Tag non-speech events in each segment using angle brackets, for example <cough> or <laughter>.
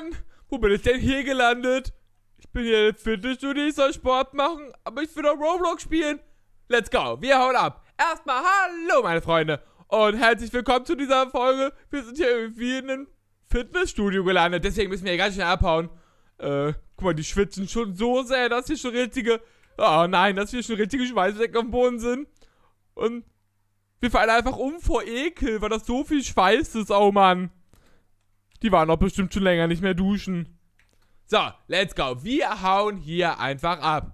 Mann, wo bin ich denn hier gelandet? Ich bin hier im Fitnessstudio, ich soll Sport machen, aber ich will doch Roblox spielen. Let's go, wir hauen ab. Erstmal hallo, meine Freunde. Und herzlich willkommen zu dieser Folge. Wir sind hier irgendwie in einem Fitnessstudio gelandet, deswegen müssen wir hier ganz schnell abhauen. Äh, guck mal, die schwitzen schon so sehr, dass hier schon richtige... Oh nein, dass hier schon richtige Schweißsäcke am Boden sind. Und wir fallen einfach um vor Ekel, weil das so viel Schweiß ist, oh Mann. Die waren doch bestimmt schon länger nicht mehr duschen. So, let's go. Wir hauen hier einfach ab.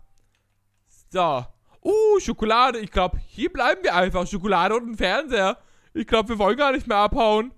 So. Uh, Schokolade. Ich glaube, hier bleiben wir einfach. Schokolade und ein Fernseher. Ich glaube, wir wollen gar nicht mehr abhauen.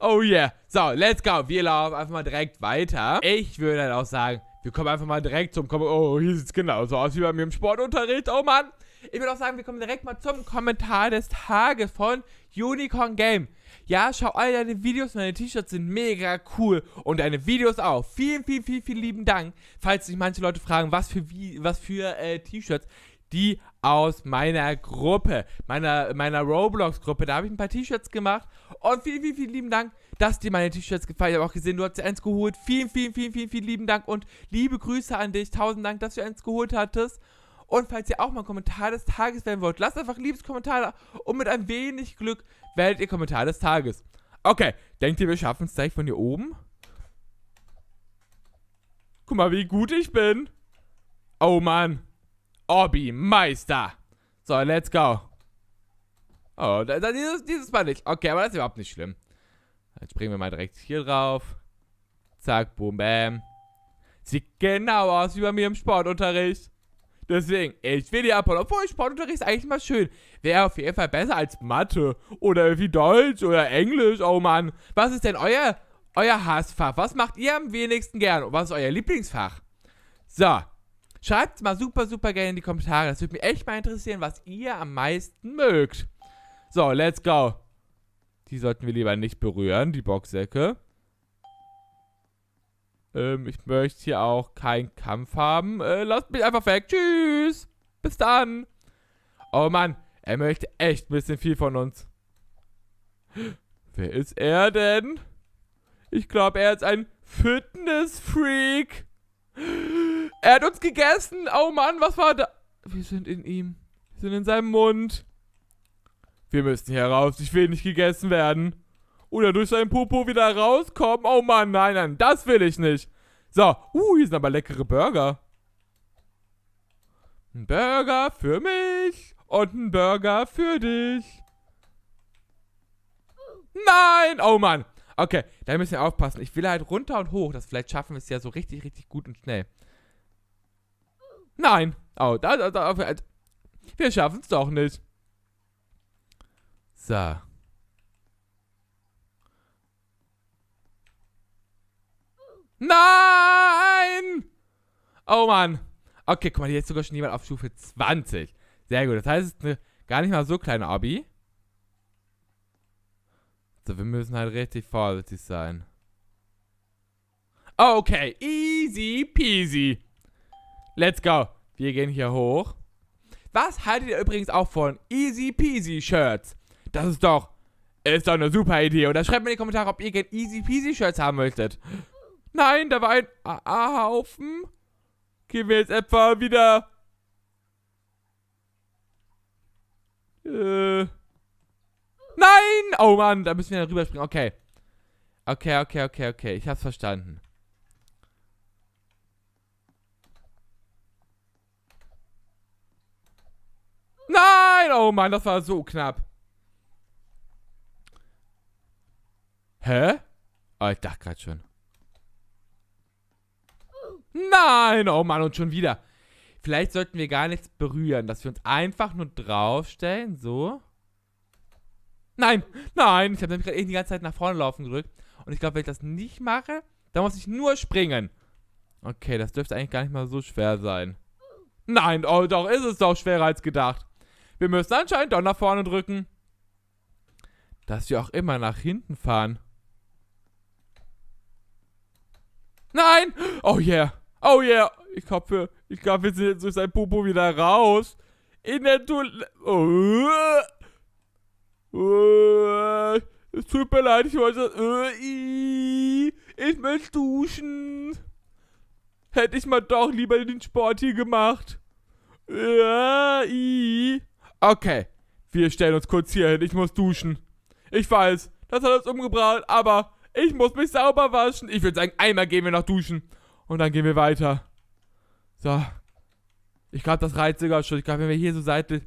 Oh yeah. So, let's go. Wir laufen einfach mal direkt weiter. Ich würde dann halt auch sagen, wir kommen einfach mal direkt zum... Kom oh, hier sieht es genauso aus wie bei mir im Sportunterricht. Oh Mann. Ich würde auch sagen, wir kommen direkt mal zum Kommentar des Tages von Unicorn Game. Ja, schau all deine Videos meine T-Shirts sind mega cool und deine Videos auch. Vielen, vielen, vielen, vielen lieben Dank. Falls sich manche Leute fragen, was für, wie, was für äh, T-Shirts die aus meiner Gruppe, meiner, meiner Roblox-Gruppe. Da habe ich ein paar T-Shirts gemacht. Und vielen, vielen, vielen lieben Dank, dass dir meine T-Shirts gefallen. Ich habe auch gesehen, du hast dir eins geholt. Vielen, vielen, vielen, vielen, vielen lieben Dank und liebe Grüße an dich. Tausend Dank, dass du eins geholt hattest. Und falls ihr auch mal Kommentar des Tages werden wollt, lasst einfach ein liebes Kommentar da und mit ein wenig Glück werdet ihr Kommentar des Tages. Okay, denkt ihr, wir schaffen es gleich von hier oben? Guck mal, wie gut ich bin. Oh Mann. Orbi, Meister. So, let's go. Oh, da, da, dieses, dieses Mal nicht. Okay, aber das ist überhaupt nicht schlimm. Jetzt springen wir mal direkt hier drauf. Zack, boom, bam. Sieht genau aus wie bei mir im Sportunterricht. Deswegen, ich will die abholen. Obwohl, Sportunterricht ist eigentlich mal schön. Wäre auf jeden Fall besser als Mathe oder wie Deutsch oder Englisch. Oh Mann. Was ist denn euer, euer Hassfach? Was macht ihr am wenigsten gern? Und was ist euer Lieblingsfach? So. Schreibt mal super, super gerne in die Kommentare. Das würde mich echt mal interessieren, was ihr am meisten mögt. So, let's go. Die sollten wir lieber nicht berühren, die Boxsäcke. Ähm, ich möchte hier auch keinen Kampf haben. Äh, lasst mich einfach weg. Tschüss. Bis dann. Oh Mann, er möchte echt ein bisschen viel von uns. Wer ist er denn? Ich glaube, er ist ein Fitness-Freak. Er hat uns gegessen. Oh Mann, was war da? Wir sind in ihm. Wir sind in seinem Mund. Wir müssen hier raus. Ich will nicht gegessen werden oder durch seinen Popo wieder rauskommen. Oh Mann, nein, nein, das will ich nicht. So, uh, hier sind aber leckere Burger. Ein Burger für mich und ein Burger für dich. Nein, oh Mann. Okay, da müssen wir aufpassen. Ich will halt runter und hoch. Das vielleicht schaffen wir es ja so richtig, richtig gut und schnell. Nein. Oh, da, da, da. Wir schaffen es doch nicht. So. Nein! Oh Mann. Okay, guck mal, hier ist sogar schon jemand auf Stufe 20. Sehr gut. Das heißt, es ist eine gar nicht mal so kleine Abi. So, wir müssen halt richtig vorsichtig sein. Okay, easy peasy. Let's go. Wir gehen hier hoch. Was haltet ihr übrigens auch von easy peasy Shirts? Das ist doch, ist doch eine super Idee. Und schreibt mir in die Kommentare, ob ihr gerne easy peasy Shirts haben möchtet. Nein, da war ein A-Haufen. Gehen wir jetzt etwa wieder. Äh. Nein! Oh Mann, da müssen wir rüberspringen. Okay. Okay, okay, okay, okay. Ich hab's verstanden. Nein! Oh Mann, das war so knapp. Hä? Oh, ich dachte gerade schon. Nein, oh Mann, und schon wieder. Vielleicht sollten wir gar nichts berühren, dass wir uns einfach nur draufstellen, so. Nein, nein, ich habe nämlich gerade eben die ganze Zeit nach vorne laufen gedrückt. Und ich glaube, wenn ich das nicht mache, dann muss ich nur springen. Okay, das dürfte eigentlich gar nicht mal so schwer sein. Nein, oh, doch ist es doch schwerer als gedacht. Wir müssen anscheinend doch nach vorne drücken. Dass wir auch immer nach hinten fahren. Nein! Oh yeah. Oh yeah, ich hoffe, ich glaube, wir sind jetzt durch sein Popo wieder raus. In der Toilette. Oh. Oh. Es tut mir leid, ich wollte. Oh. Ich möchte duschen. Hätte ich mal doch lieber den Sport hier gemacht. Äh, okay. Wir stellen uns kurz hier hin. Ich muss duschen. Ich weiß, das hat uns umgebracht, aber ich muss mich sauber waschen. Ich würde sagen, einmal gehen wir noch duschen. Und dann gehen wir weiter. So. Ich glaube, das reizt sogar schon. Ich glaube, wenn wir hier so seitlich...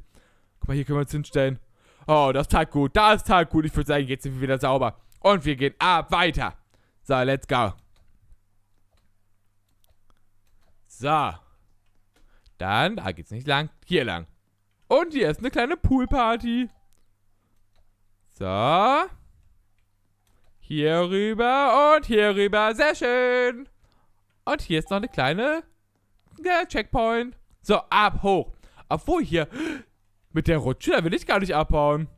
Guck mal, hier können wir uns hinstellen. Oh, das tat halt gut. Das tat halt gut. Ich würde sagen, jetzt sind wir wieder sauber. Und wir gehen ab weiter. So, let's go. So. Dann, da geht's nicht lang. Hier lang. Und hier ist eine kleine Poolparty. So. Hier rüber und hier rüber. Sehr schön. Und hier ist noch eine kleine ja, Checkpoint. So, ab, hoch. Obwohl hier, mit der Rutsche, da will ich gar nicht abhauen.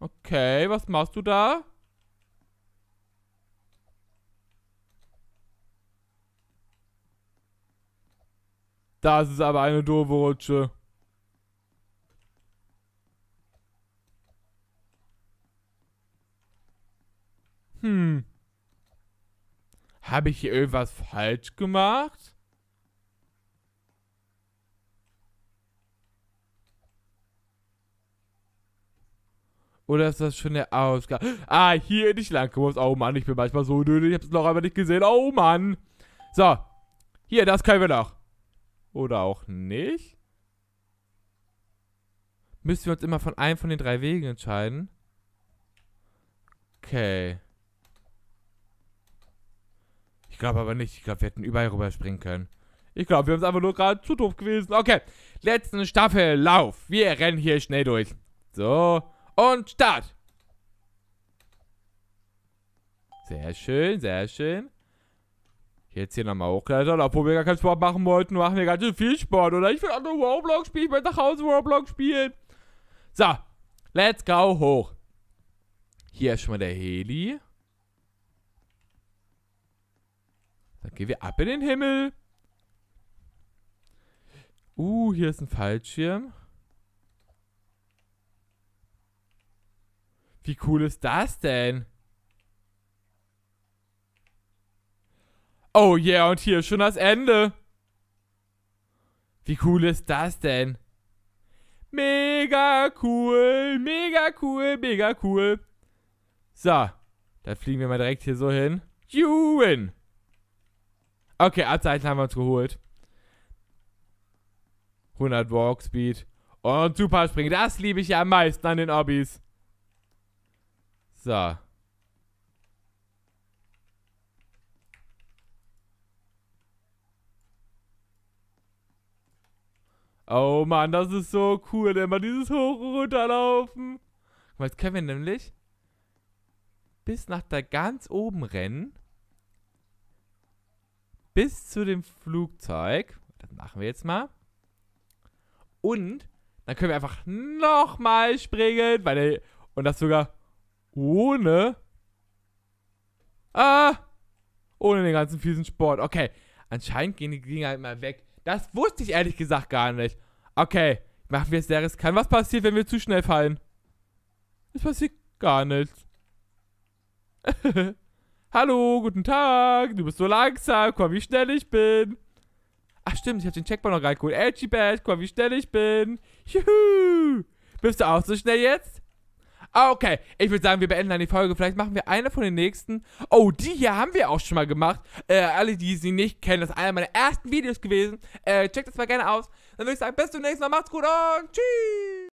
Okay, was machst du da? Das ist aber eine doofe Rutsche. Habe ich hier irgendwas falsch gemacht? Oder ist das schon der Ausgang? Ah, hier nicht lang gemusst. Oh Mann, ich bin manchmal so nötig. Ich habe es noch einmal nicht gesehen. Oh Mann. So. Hier, das können wir noch. Oder auch nicht. Müssen wir uns immer von einem von den drei Wegen entscheiden? Okay. Ich glaube aber nicht. Ich glaube, wir hätten überall rüberspringen können. Ich glaube, wir haben es einfach nur gerade zu doof gewesen. Okay, letzte Staffel, Lauf. Wir rennen hier schnell durch. So, und Start. Sehr schön, sehr schön. Jetzt hier nochmal hochklettern, obwohl wir gar keinen Sport machen wollten, machen wir ganz schön viel Sport, oder? Ich will auch nur Roblox spielen, ich will nach Hause Roblox spielen. So, let's go hoch. Hier ist schon mal der Heli. gehen wir ab in den Himmel. Uh, hier ist ein Fallschirm. Wie cool ist das denn? Oh yeah, und hier ist schon das Ende. Wie cool ist das denn? Mega cool, mega cool, mega cool. So, dann fliegen wir mal direkt hier so hin. Juwen! Okay, Abzeichen haben wir uns geholt. 100 Walk Speed. Und Super Superspringen. Das liebe ich ja am meisten an den Obbys. So. Oh Mann, das ist so cool. Immer dieses Hoch- und Runterlaufen. Guck mal, jetzt können wir nämlich bis nach da ganz oben rennen bis zu dem Flugzeug. Das machen wir jetzt mal. Und dann können wir einfach nochmal springen, weil der, und das sogar ohne, ah, ohne den ganzen fiesen Sport. Okay, anscheinend gehen die Dinger immer halt weg. Das wusste ich ehrlich gesagt gar nicht. Okay, machen wir es der Riss kann. Was passiert, wenn wir zu schnell fallen? Es passiert gar nichts. <laughs> Hallo, guten Tag. Du bist so langsam. Guck mal, wie schnell ich bin. Ach stimmt, ich habe den Checkpoint noch gar nicht reingeholt. Edgy Bad, guck mal, wie schnell ich bin. Juhu. Bist du auch so schnell jetzt? Ah, okay, ich würde sagen, wir beenden dann die Folge. Vielleicht machen wir eine von den nächsten. Oh, die hier haben wir auch schon mal gemacht. Äh, alle, die sie nicht kennen, das ist einer meiner ersten Videos gewesen. Äh, checkt das mal gerne aus. Dann würde ich sagen, bis zum nächsten Mal. Macht's gut und tschüss.